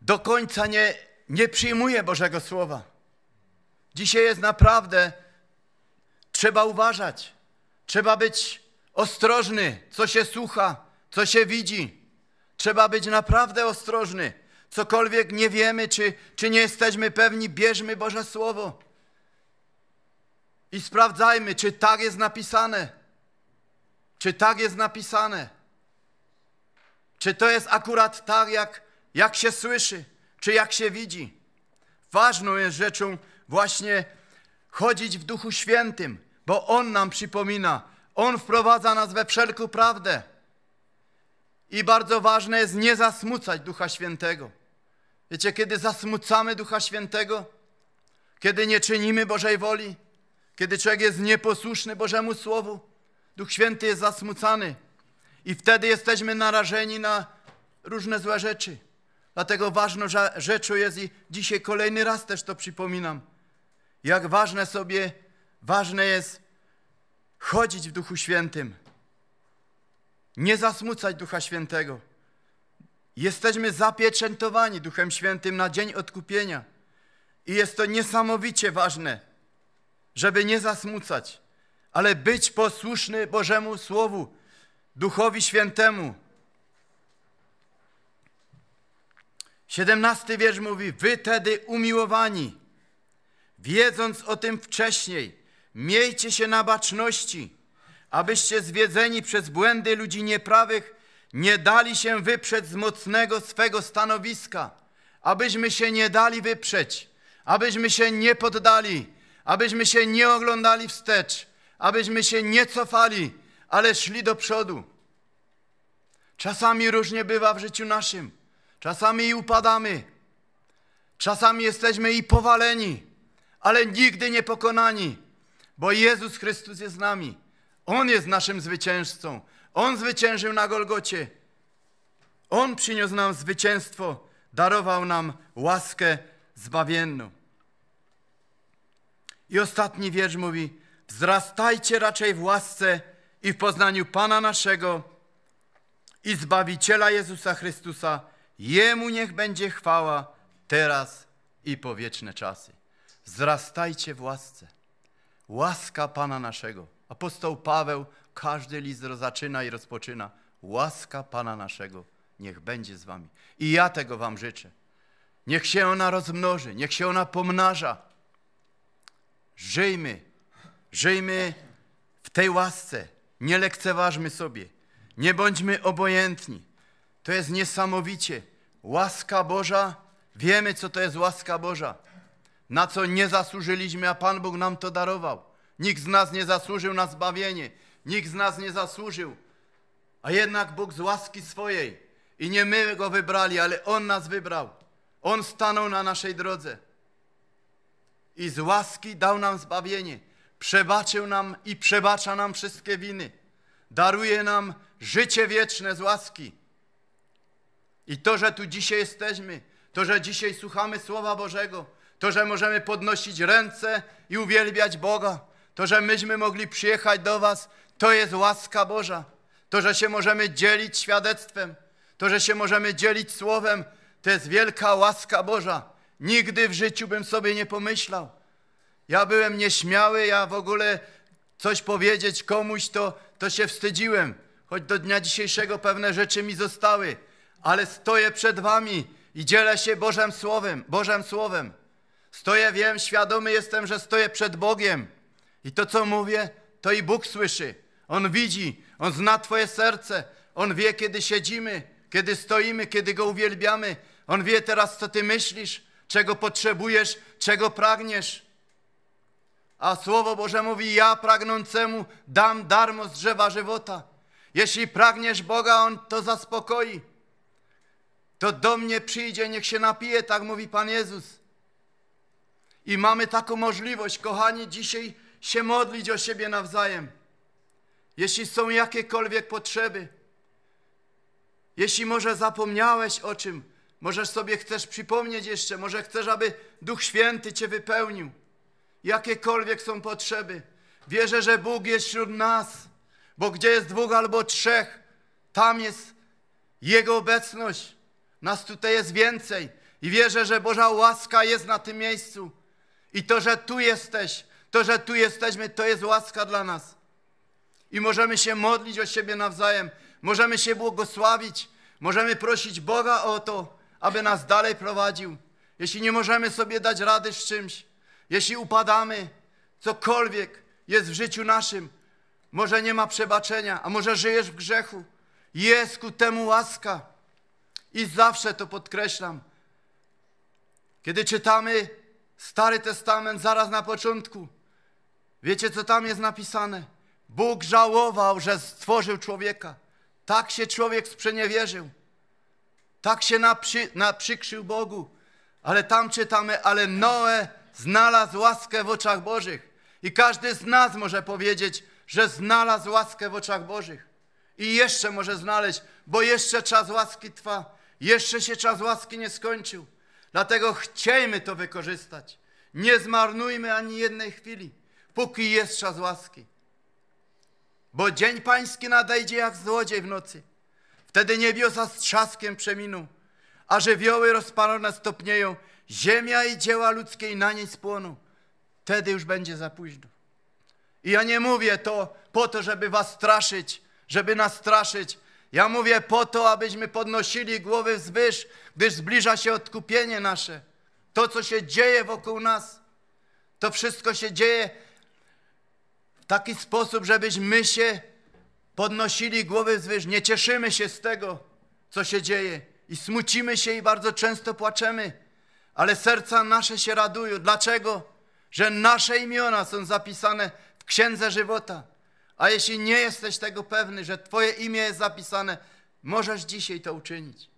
do końca nie, nie przyjmuje Bożego Słowa. Dzisiaj jest naprawdę, trzeba uważać, trzeba być ostrożny, co się słucha, co się widzi. Trzeba być naprawdę ostrożny. Cokolwiek nie wiemy, czy, czy nie jesteśmy pewni, bierzmy Boże Słowo i sprawdzajmy, czy tak jest napisane. Czy tak jest napisane? Czy to jest akurat tak, jak, jak się słyszy, czy jak się widzi? Ważną jest rzeczą właśnie chodzić w Duchu Świętym, bo On nam przypomina, On wprowadza nas we wszelką prawdę. I bardzo ważne jest nie zasmucać Ducha Świętego. Wiecie, kiedy zasmucamy Ducha Świętego, kiedy nie czynimy Bożej woli, kiedy człowiek jest nieposłuszny Bożemu Słowu, Duch Święty jest zasmucany i wtedy jesteśmy narażeni na różne złe rzeczy. Dlatego ważną rzeczą jest i dzisiaj kolejny raz też to przypominam, jak ważne sobie, ważne jest chodzić w Duchu Świętym. Nie zasmucać Ducha Świętego. Jesteśmy zapieczętowani Duchem Świętym na dzień odkupienia. I jest to niesamowicie ważne, żeby nie zasmucać ale być posłuszny Bożemu Słowu, Duchowi Świętemu. Siedemnasty wiersz mówi, wy tedy umiłowani, wiedząc o tym wcześniej, miejcie się na baczności, abyście zwiedzeni przez błędy ludzi nieprawych nie dali się wyprzeć z mocnego swego stanowiska, abyśmy się nie dali wyprzeć, abyśmy się nie poddali, abyśmy się nie oglądali wstecz, abyśmy się nie cofali, ale szli do przodu. Czasami różnie bywa w życiu naszym. Czasami i upadamy. Czasami jesteśmy i powaleni, ale nigdy nie pokonani, bo Jezus Chrystus jest z nami. On jest naszym zwycięzcą. On zwyciężył na Golgocie. On przyniósł nam zwycięstwo, darował nam łaskę zbawienną. I ostatni wiersz mówi, wzrastajcie raczej w łasce i w poznaniu Pana naszego i Zbawiciela Jezusa Chrystusa. Jemu niech będzie chwała teraz i po wieczne czasy. Wzrastajcie w łasce. Łaska Pana naszego. Apostoł Paweł każdy list zaczyna i rozpoczyna. Łaska Pana naszego niech będzie z wami. I ja tego wam życzę. Niech się ona rozmnoży, niech się ona pomnaża. Żyjmy Żyjmy w tej łasce. Nie lekceważmy sobie. Nie bądźmy obojętni. To jest niesamowicie. Łaska Boża, wiemy co to jest łaska Boża. Na co nie zasłużyliśmy, a Pan Bóg nam to darował. Nikt z nas nie zasłużył na zbawienie. Nikt z nas nie zasłużył. A jednak Bóg z łaski swojej i nie my go wybrali, ale On nas wybrał. On stanął na naszej drodze i z łaski dał nam zbawienie przebaczył nam i przebacza nam wszystkie winy. Daruje nam życie wieczne z łaski. I to, że tu dzisiaj jesteśmy, to, że dzisiaj słuchamy Słowa Bożego, to, że możemy podnosić ręce i uwielbiać Boga, to, że myśmy mogli przyjechać do Was, to jest łaska Boża. To, że się możemy dzielić świadectwem, to, że się możemy dzielić Słowem, to jest wielka łaska Boża. Nigdy w życiu bym sobie nie pomyślał, ja byłem nieśmiały, ja w ogóle coś powiedzieć komuś, to, to się wstydziłem. Choć do dnia dzisiejszego pewne rzeczy mi zostały, ale stoję przed wami i dzielę się Bożym Słowem, Bożym Słowem. Stoję, wiem, świadomy jestem, że stoję przed Bogiem. I to, co mówię, to i Bóg słyszy. On widzi, On zna Twoje serce. On wie, kiedy siedzimy, kiedy stoimy, kiedy Go uwielbiamy. On wie teraz, co Ty myślisz, czego potrzebujesz, czego pragniesz. A Słowo Boże mówi, ja pragnącemu dam darmo z drzewa żywota. Jeśli pragniesz Boga, On to zaspokoi. To do mnie przyjdzie, niech się napije, tak mówi Pan Jezus. I mamy taką możliwość, kochani, dzisiaj się modlić o siebie nawzajem. Jeśli są jakiekolwiek potrzeby, jeśli może zapomniałeś o czym, możesz sobie chcesz przypomnieć jeszcze, może chcesz, aby Duch Święty Cię wypełnił jakiekolwiek są potrzeby. Wierzę, że Bóg jest wśród nas, bo gdzie jest dwóch albo trzech, tam jest Jego obecność. Nas tutaj jest więcej i wierzę, że Boża łaska jest na tym miejscu. I to, że tu jesteś, to, że tu jesteśmy, to jest łaska dla nas. I możemy się modlić o siebie nawzajem, możemy się błogosławić, możemy prosić Boga o to, aby nas dalej prowadził. Jeśli nie możemy sobie dać rady z czymś, jeśli upadamy, cokolwiek jest w życiu naszym, może nie ma przebaczenia, a może żyjesz w grzechu, jest ku temu łaska. I zawsze to podkreślam. Kiedy czytamy Stary Testament zaraz na początku, wiecie co tam jest napisane? Bóg żałował, że stworzył człowieka. Tak się człowiek sprzeniewierzył. Tak się naprzy, naprzykrzył Bogu. Ale tam czytamy, ale Noe znalazł łaskę w oczach Bożych. I każdy z nas może powiedzieć, że znalazł łaskę w oczach Bożych. I jeszcze może znaleźć, bo jeszcze czas łaski trwa. Jeszcze się czas łaski nie skończył. Dlatego chciejmy to wykorzystać. Nie zmarnujmy ani jednej chwili, póki jest czas łaski. Bo dzień pański nadejdzie jak złodziej w nocy. Wtedy niebiosa z trzaskiem przeminą, a żywioły rozpalone stopnieją Ziemia i dzieła ludzkiej na niej spłoną. Wtedy już będzie za późno. I ja nie mówię to po to, żeby was straszyć, żeby nas straszyć. Ja mówię po to, abyśmy podnosili głowy wzwyż, gdyż zbliża się odkupienie nasze. To, co się dzieje wokół nas, to wszystko się dzieje w taki sposób, żebyśmy się podnosili głowy wzwyż. Nie cieszymy się z tego, co się dzieje i smucimy się i bardzo często płaczemy ale serca nasze się radują. Dlaczego? Że nasze imiona są zapisane w Księdze Żywota. A jeśli nie jesteś tego pewny, że Twoje imię jest zapisane, możesz dzisiaj to uczynić.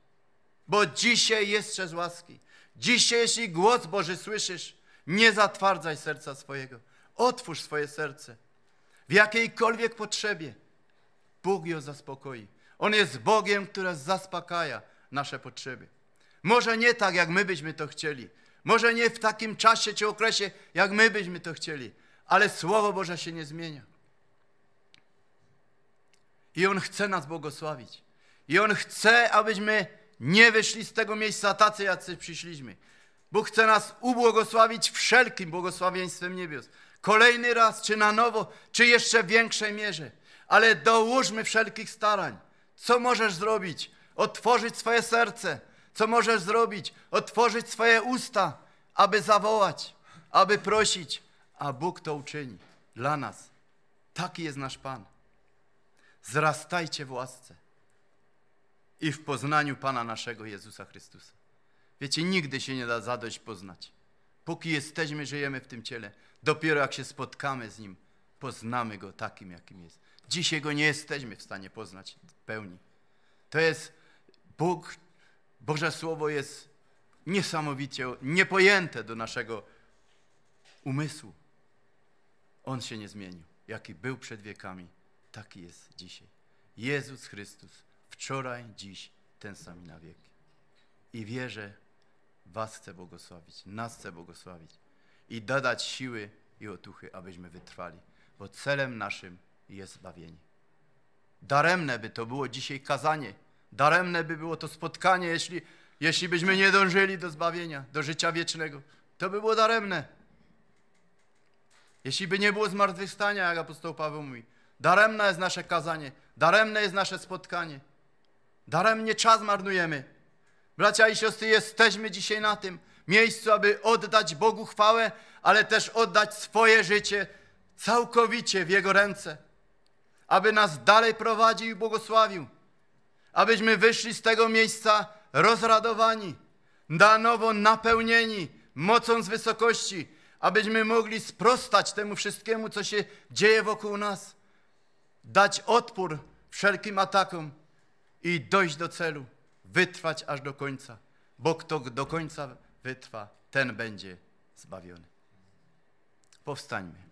Bo dzisiaj jest przez łaski. Dzisiaj, jeśli głos Boży słyszysz, nie zatwardzaj serca swojego. Otwórz swoje serce. W jakiejkolwiek potrzebie Bóg ją zaspokoi. On jest Bogiem, który zaspokaja nasze potrzeby. Może nie tak, jak my byśmy to chcieli. Może nie w takim czasie czy okresie, jak my byśmy to chcieli. Ale Słowo Boże się nie zmienia. I On chce nas błogosławić. I On chce, abyśmy nie wyszli z tego miejsca tacy, jacy przyszliśmy. Bóg chce nas ubłogosławić wszelkim błogosławieństwem niebios. Kolejny raz, czy na nowo, czy jeszcze w większej mierze. Ale dołóżmy wszelkich starań. Co możesz zrobić? Otworzyć swoje serce, co możesz zrobić? Otworzyć swoje usta, aby zawołać, aby prosić, a Bóg to uczyni dla nas. Taki jest nasz Pan. Zrastajcie w łasce i w poznaniu Pana naszego Jezusa Chrystusa. Wiecie, nigdy się nie da zadość poznać. Póki jesteśmy, żyjemy w tym ciele. Dopiero jak się spotkamy z Nim, poznamy Go takim, jakim jest. Dzisiaj Go nie jesteśmy w stanie poznać w pełni. To jest Bóg Boże Słowo jest niesamowicie niepojęte do naszego umysłu. On się nie zmienił. Jaki był przed wiekami, taki jest dzisiaj. Jezus Chrystus, wczoraj, dziś, ten sam na wieki. I wierzę, Was chcę błogosławić, nas chcę błogosławić i dodać siły i otuchy, abyśmy wytrwali, bo celem naszym jest zbawienie. Daremne by to było dzisiaj kazanie, Daremne by było to spotkanie, jeśli, jeśli byśmy nie dążyli do zbawienia, do życia wiecznego. To by było daremne. Jeśli by nie było zmartwychwstania, jak apostoł Paweł mówi. Daremne jest nasze kazanie, daremne jest nasze spotkanie. Daremnie czas marnujemy. Bracia i siostry, jesteśmy dzisiaj na tym miejscu, aby oddać Bogu chwałę, ale też oddać swoje życie całkowicie w Jego ręce, aby nas dalej prowadził i błogosławił abyśmy wyszli z tego miejsca rozradowani, na nowo napełnieni mocą z wysokości, abyśmy mogli sprostać temu wszystkiemu, co się dzieje wokół nas, dać odpór wszelkim atakom i dojść do celu, wytrwać aż do końca, bo kto do końca wytrwa, ten będzie zbawiony. Powstańmy.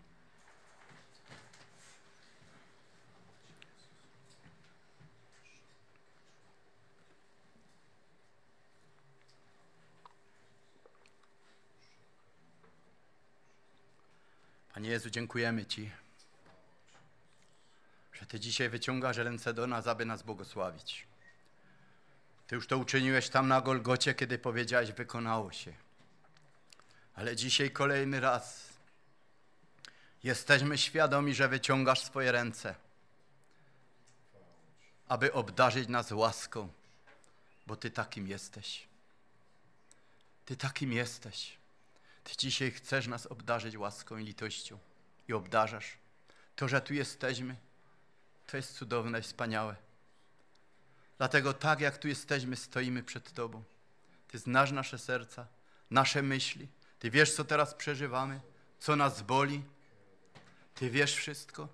Panie Jezu, dziękujemy Ci, że Ty dzisiaj wyciągasz ręce do nas, aby nas błogosławić. Ty już to uczyniłeś tam na Golgocie, kiedy powiedziałeś, wykonało się. Ale dzisiaj kolejny raz jesteśmy świadomi, że wyciągasz swoje ręce, aby obdarzyć nas łaską, bo Ty takim jesteś. Ty takim jesteś. Ty dzisiaj chcesz nas obdarzyć łaską i litością i obdarzasz. To, że tu jesteśmy, to jest cudowne i wspaniałe. Dlatego tak jak tu jesteśmy, stoimy przed Tobą. Ty znasz nasze serca, nasze myśli. Ty wiesz, co teraz przeżywamy, co nas boli. Ty wiesz wszystko.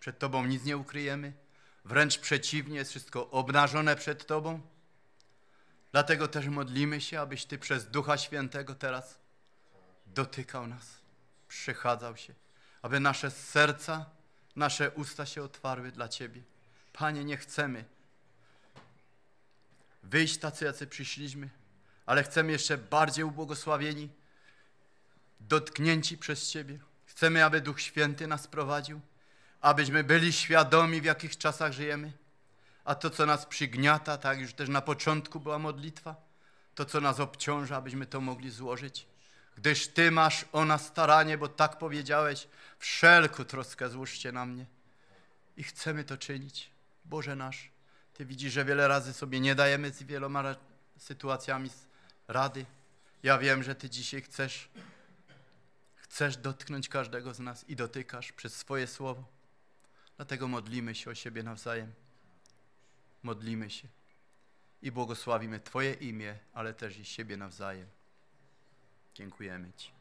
Przed Tobą nic nie ukryjemy. Wręcz przeciwnie, jest wszystko obnażone przed Tobą. Dlatego też modlimy się, abyś Ty przez Ducha Świętego teraz dotykał nas, przechadzał się, aby nasze serca, nasze usta się otwarły dla Ciebie. Panie, nie chcemy wyjść tacy, jacy przyszliśmy, ale chcemy jeszcze bardziej ubłogosławieni, dotknięci przez Ciebie. Chcemy, aby Duch Święty nas prowadził, abyśmy byli świadomi, w jakich czasach żyjemy. A to, co nas przygniata, tak już też na początku była modlitwa, to, co nas obciąża, abyśmy to mogli złożyć gdyż Ty masz o nas staranie, bo tak powiedziałeś, wszelką troskę złóżcie na mnie. I chcemy to czynić. Boże nasz, Ty widzisz, że wiele razy sobie nie dajemy z wieloma sytuacjami rady. Ja wiem, że Ty dzisiaj chcesz, chcesz dotknąć każdego z nas i dotykasz przez swoje słowo. Dlatego modlimy się o siebie nawzajem. Modlimy się i błogosławimy Twoje imię, ale też i siebie nawzajem. Dziękujemy Ci.